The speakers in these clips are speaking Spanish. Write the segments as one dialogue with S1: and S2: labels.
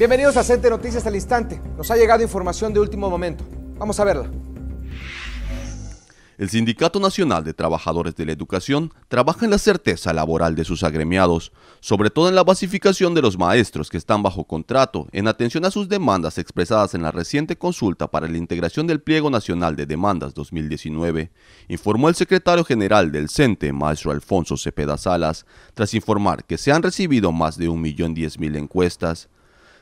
S1: Bienvenidos a Cente Noticias al Instante. Nos ha llegado información de último momento. Vamos a verla.
S2: El Sindicato Nacional de Trabajadores de la Educación trabaja en la certeza laboral de sus agremiados, sobre todo en la basificación de los maestros que están bajo contrato, en atención a sus demandas expresadas en la reciente consulta para la integración del Pliego Nacional de Demandas 2019, informó el secretario general del CENTE, maestro Alfonso Cepeda Salas, tras informar que se han recibido más de 1.010.000 encuestas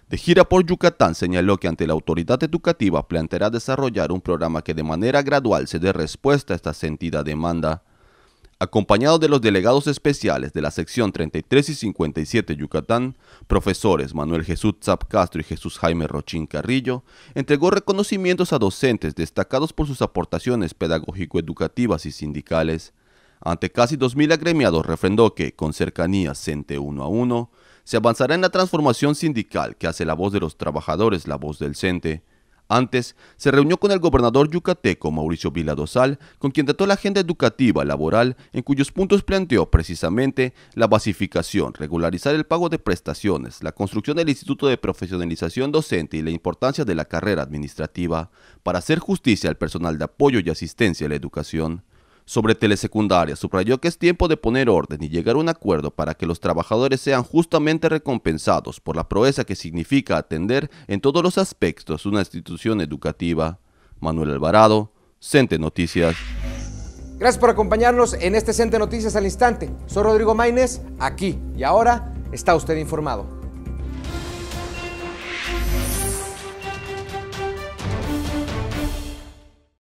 S2: de gira por Yucatán, señaló que ante la autoridad educativa planteará desarrollar un programa que de manera gradual se dé respuesta a esta sentida demanda. Acompañado de los delegados especiales de la sección 33 y 57 Yucatán, profesores Manuel Jesús Zap Castro y Jesús Jaime Rochín Carrillo, entregó reconocimientos a docentes destacados por sus aportaciones pedagógico-educativas y sindicales. Ante casi 2.000 agremiados refrendó que, con cercanía sente uno a uno, se avanzará en la transformación sindical que hace la voz de los trabajadores la voz del CENTE. Antes, se reunió con el gobernador yucateco Mauricio Vila Dosal, con quien trató la agenda educativa laboral, en cuyos puntos planteó precisamente la basificación, regularizar el pago de prestaciones, la construcción del Instituto de Profesionalización Docente y la importancia de la carrera administrativa, para hacer justicia al personal de apoyo y asistencia a la educación sobre telesecundaria, subrayó que es tiempo de poner orden y llegar a un acuerdo para que los trabajadores sean justamente recompensados por la proeza que significa atender en todos los aspectos una institución educativa. Manuel Alvarado, Cente Noticias.
S1: Gracias por acompañarnos en este Cente Noticias al instante. Soy Rodrigo Maínez, aquí y ahora está usted informado.